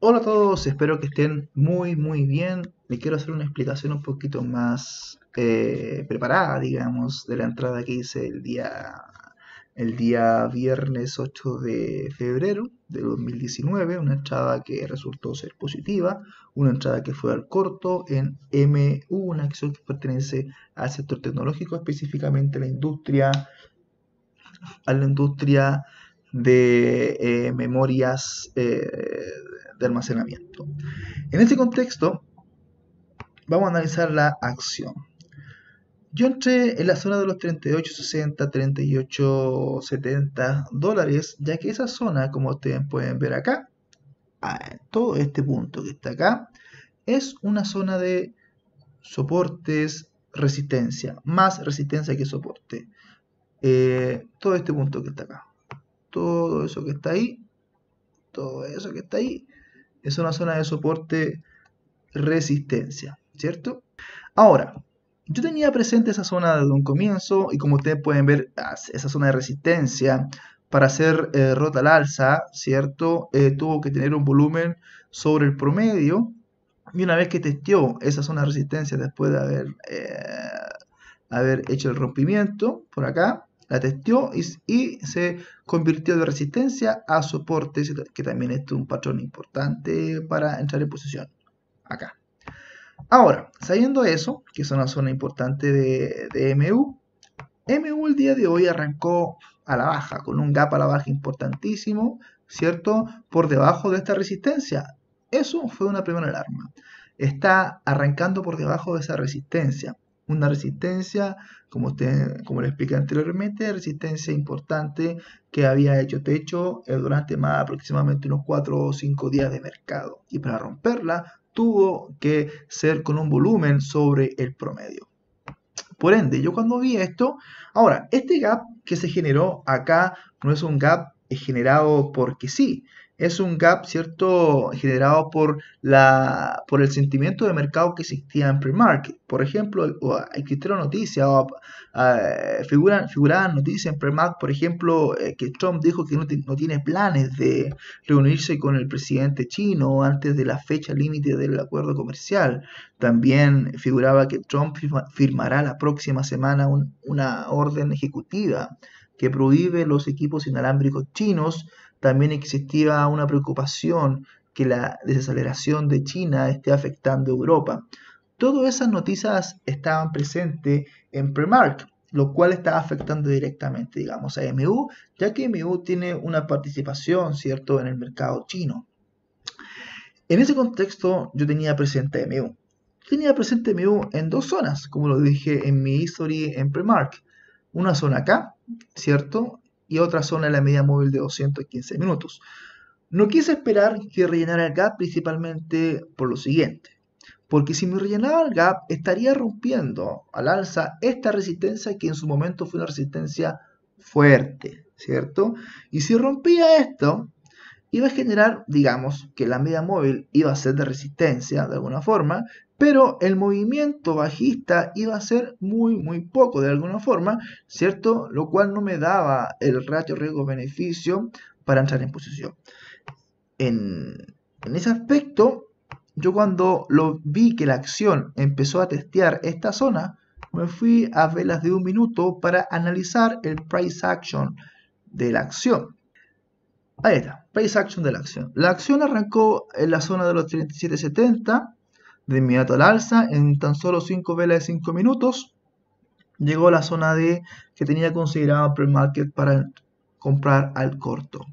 Hola a todos, espero que estén muy muy bien. Les quiero hacer una explicación un poquito más eh, preparada, digamos, de la entrada que hice el día, el día viernes 8 de febrero de 2019, una entrada que resultó ser positiva, una entrada que fue al corto en MU, una acción que pertenece al sector tecnológico, específicamente la industria, a la industria de eh, memorias eh, de almacenamiento. En este contexto, vamos a analizar la acción. Yo entré en la zona de los 38, 70 dólares, ya que esa zona, como ustedes pueden ver acá, ah, todo este punto que está acá, es una zona de soportes, resistencia, más resistencia que soporte. Eh, todo este punto que está acá todo eso que está ahí, todo eso que está ahí, es una zona de soporte resistencia, ¿cierto? Ahora, yo tenía presente esa zona desde un comienzo y como ustedes pueden ver, esa zona de resistencia para hacer eh, rota al alza, ¿cierto? Eh, tuvo que tener un volumen sobre el promedio y una vez que testeó esa zona de resistencia después de haber, eh, haber hecho el rompimiento por acá, la testeó y, se convirtió de resistencia a soporte, que también es un patrón importante para entrar en posición acá. Ahora, sabiendo eso, que es una zona importante de, de MU, MU el día de hoy arrancó a la baja, con un gap a la baja importantísimo, ¿cierto? Por debajo de esta resistencia. Eso fue una primera alarma. Está arrancando por debajo de esa resistencia una resistencia, como, como le expliqué anteriormente, resistencia importante que había hecho techo eh, durante más aproximadamente unos 4 o 5 días de mercado. Y para romperla tuvo que ser con un volumen sobre el promedio. Por ende, yo cuando vi esto, ahora, este gap que se generó acá no es un gap eh, generado porque sí, es un gap, ¿cierto?, generado por, la, por el sentimiento de mercado que existía en pre-market. Por ejemplo, hay noticias o noticias, ah, eh, figuran, figuraban noticias en pre por ejemplo, eh, que Trump dijo que no, tiene planes de reunirse con el presidente chino antes de la fecha límite del acuerdo comercial. También figuraba que Trump firmará la próxima semana una orden ejecutiva que prohíbe los equipos inalámbricos chinos, también existía una preocupación que la desaceleración de China esté afectando a Europa. Todas esas noticias estaban presentes en Premark, lo cual está afectando directamente, digamos, a MU, ya que MU tiene una participación, ¿cierto?, en el mercado chino. En ese contexto yo tenía presente MU. Tenía presente MU en dos zonas, como lo dije en mi history en Premark. Una zona acá, ¿cierto? Y otra zona en la media móvil de 215 minutos. No quise esperar que rellenara el gap principalmente por lo siguiente, porque si me rellenaba el gap estaría rompiendo al alza esta resistencia que en su momento fue una resistencia fuerte, ¿cierto? Y si rompía esto, iba a generar, digamos, que la media móvil iba a ser de resistencia de alguna forma, pero el movimiento bajista iba a ser muy, muy poco de alguna forma, ¿cierto? Lo cual no me daba el ratio riesgo-beneficio para entrar en posición. En, ese aspecto, yo cuando lo vi que la acción empezó a testear esta zona, me fui a velas de un minuto para analizar el price action de la acción. Ahí está, Pace action de la acción. La acción arrancó en la zona de los 37.70, de inmediato al alza, en tan solo 5 velas de 5 minutos. Llegó a la zona de que tenía considerado pre-market para comprar al corto.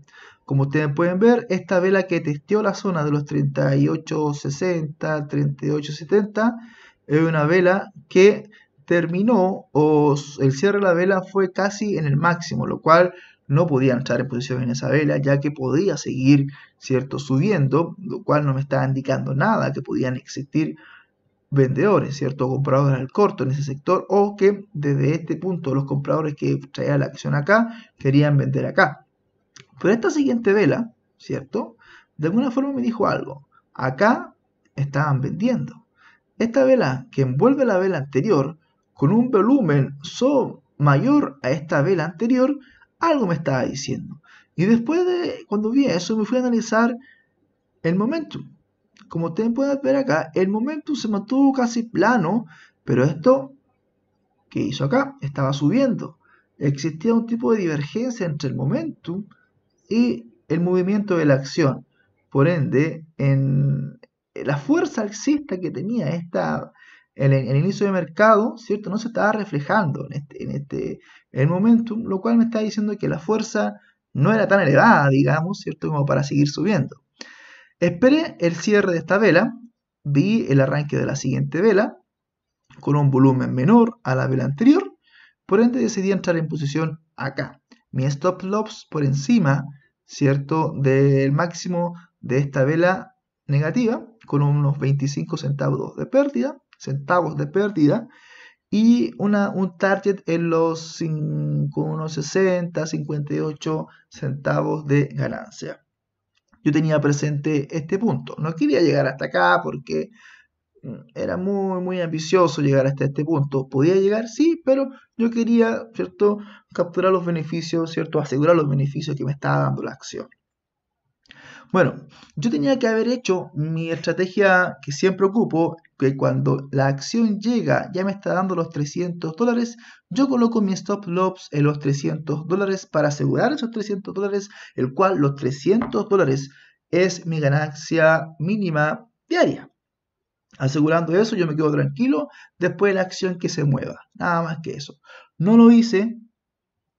Como ustedes pueden ver, esta vela que testeó la zona de los 38.60, 38.70, es una vela que terminó o el cierre de la vela fue casi en el máximo, lo cual no podían estar en posición en esa vela, ya que podía seguir, ¿cierto?, subiendo, lo cual no me estaba indicando nada, que podían existir vendedores, ¿cierto?, compradores al corto en ese sector, o que desde este punto los compradores que traían la acción acá querían vender acá. Pero esta siguiente vela, ¿cierto?, de alguna forma me dijo algo. Acá estaban vendiendo. Esta vela que envuelve la vela anterior, con un volumen so mayor a esta vela anterior, algo me estaba diciendo. Y después de, cuando vi eso, me fui a analizar el momento. Como ustedes pueden ver acá, el momento se mantuvo casi plano, pero esto que hizo acá estaba subiendo. Existía un tipo de divergencia entre el momento y el movimiento de la acción. Por ende, en la fuerza alcista que tenía esta, el, el, inicio de mercado, ¿cierto? No se estaba reflejando en este, este el momentum, lo cual me está diciendo que la fuerza no era tan elevada, digamos, ¿cierto? Como para seguir subiendo. Esperé el cierre de esta vela, vi el arranque de la siguiente vela, con un volumen menor a la vela anterior, por ende decidí entrar en posición acá. Mi stop loss por encima, ¿cierto? Del máximo de esta vela negativa, con unos 25 centavos de pérdida, centavos de pérdida y una, un target en los 60 58 centavos de ganancia. Yo tenía presente este punto. No quería llegar hasta acá porque mm, era muy, muy ambicioso llegar hasta este punto. Podía llegar, sí, pero yo quería, ¿cierto?, capturar los beneficios, ¿cierto?, asegurar los beneficios que me estaba dando la acción. Bueno, yo tenía que haber hecho mi estrategia que siempre ocupo, que cuando la acción llega ya me está dando los 300 dólares, yo coloco mi stop loss en los 300 dólares para asegurar esos 300 dólares, el cual los 300 dólares es mi ganancia mínima diaria. Asegurando eso, yo me quedo tranquilo después de la acción que se mueva. Nada más que eso. No lo hice.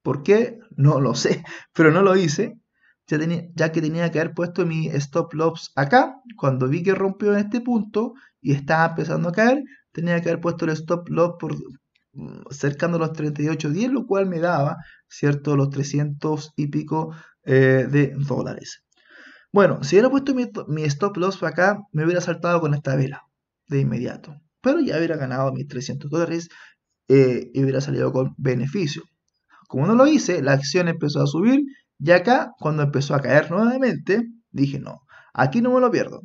¿Por qué? No lo sé. Pero no lo hice ya, que tenía que haber puesto mi stop loss acá, cuando vi que rompió en este punto y estaba empezando a caer, tenía que haber puesto el stop loss por mm, cercando los 38.10, lo cual me daba, ¿cierto?, los 300 y pico eh, de dólares. Bueno, si hubiera puesto mi, stop loss acá, me hubiera saltado con esta vela de inmediato. Pero ya hubiera ganado mis 300 dólares eh, y hubiera salido con beneficio. Como no lo hice, la acción empezó a subir y acá, cuando empezó a caer nuevamente, dije, no, aquí no me lo pierdo.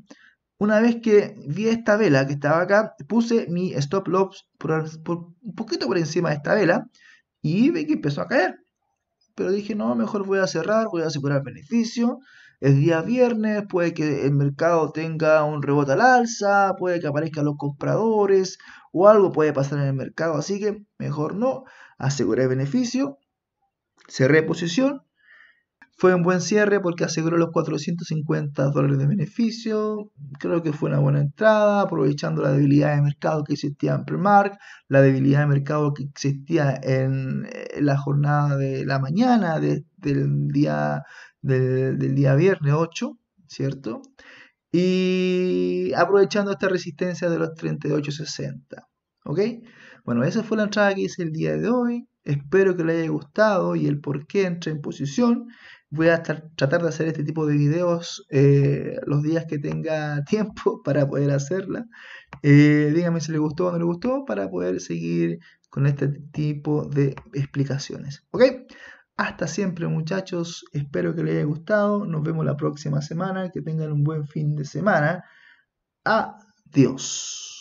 Una vez que vi esta vela que estaba acá, puse mi stop loss por, un poquito por encima de esta vela y vi que empezó a caer. Pero dije, no, mejor voy a cerrar, voy a asegurar beneficio. es día viernes puede que el mercado tenga un rebote al alza, puede que aparezcan los compradores o algo puede pasar en el mercado. Así que mejor no, aseguré beneficio, cerré posición fue un buen cierre porque aseguró los 450 dólares de beneficio. Creo que fue una buena entrada, aprovechando la debilidad de mercado que existía en Primark. la debilidad de mercado que existía en la jornada de la mañana del, día, del, día viernes 8, ¿cierto? Y aprovechando esta resistencia de los 38.60. ¿Ok? Bueno, esa fue la entrada que hice el día de hoy. Espero que les haya gustado y el por qué entré en posición voy a tratar de hacer este tipo de videos eh, los días que tenga tiempo para poder hacerla. Eh, díganme si les gustó o no les gustó para poder seguir con este tipo de explicaciones. ¿Ok? Hasta siempre muchachos, espero que les haya gustado, nos vemos la próxima semana, que tengan un buen fin de semana. Adiós.